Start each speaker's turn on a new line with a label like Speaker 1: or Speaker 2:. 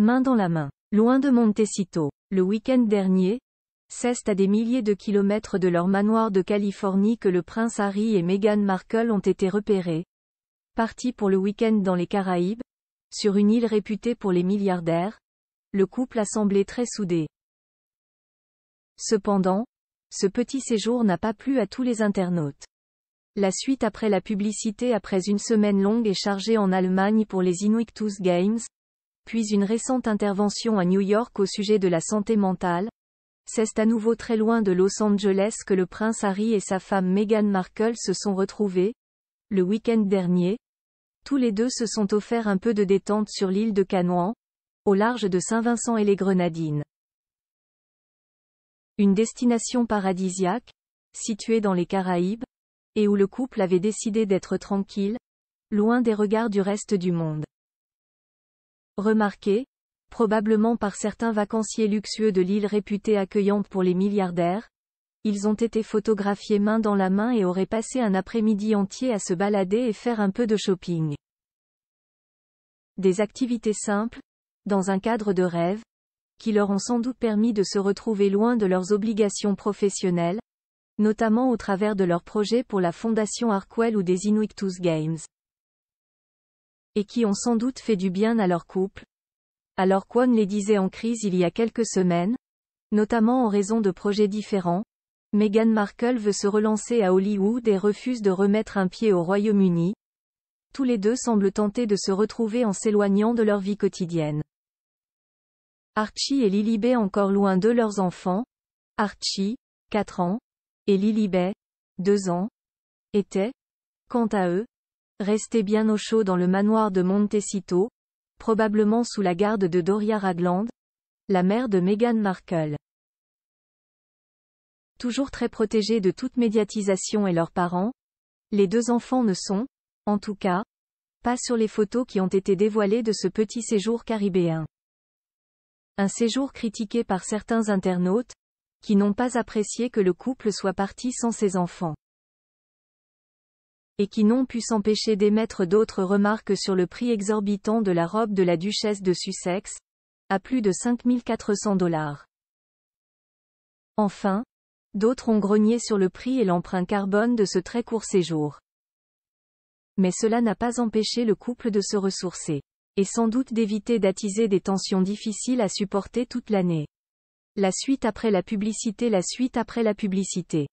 Speaker 1: Main dans la main. Loin de Montecito. Le week-end dernier, c'est à des milliers de kilomètres de leur manoir de Californie que le prince Harry et Meghan Markle ont été repérés. Partis pour le week-end dans les Caraïbes, sur une île réputée pour les milliardaires, le couple a semblé très soudé. Cependant, ce petit séjour n'a pas plu à tous les internautes. La suite après la publicité après une semaine longue et chargée en Allemagne pour les Inuit. Games, puis une récente intervention à New York au sujet de la santé mentale, c'est à nouveau très loin de Los Angeles que le prince Harry et sa femme Meghan Markle se sont retrouvés, le week-end dernier. Tous les deux se sont offerts un peu de détente sur l'île de Canoan, au large de Saint-Vincent et les Grenadines. Une destination paradisiaque, située dans les Caraïbes, et où le couple avait décidé d'être tranquille, loin des regards du reste du monde. Remarqué, probablement par certains vacanciers luxueux de l'île réputée accueillante pour les milliardaires, ils ont été photographiés main dans la main et auraient passé un après-midi entier à se balader et faire un peu de shopping. Des activités simples, dans un cadre de rêve, qui leur ont sans doute permis de se retrouver loin de leurs obligations professionnelles, notamment au travers de leurs projets pour la Fondation Arkwell ou des Inuit Games. Et qui ont sans doute fait du bien à leur couple. Alors qu'on les disait en crise il y a quelques semaines, notamment en raison de projets différents, Meghan Markle veut se relancer à Hollywood et refuse de remettre un pied au Royaume-Uni. Tous les deux semblent tenter de se retrouver en s'éloignant de leur vie quotidienne. Archie et Lilibet encore loin de leurs enfants. Archie, 4 ans, et Lilibet, 2 ans, étaient, quant à eux, Restez bien au chaud dans le manoir de Montecito, probablement sous la garde de Doria Ragland, la mère de Meghan Markle. Toujours très protégés de toute médiatisation et leurs parents, les deux enfants ne sont, en tout cas, pas sur les photos qui ont été dévoilées de ce petit séjour caribéen. Un séjour critiqué par certains internautes, qui n'ont pas apprécié que le couple soit parti sans ses enfants et qui n'ont pu s'empêcher d'émettre d'autres remarques sur le prix exorbitant de la robe de la duchesse de Sussex, à plus de 5400 dollars. Enfin, d'autres ont grogné sur le prix et l'emprunt carbone de ce très court séjour. Mais cela n'a pas empêché le couple de se ressourcer. Et sans doute d'éviter d'attiser des tensions difficiles à supporter toute l'année. La suite après la publicité La suite après la publicité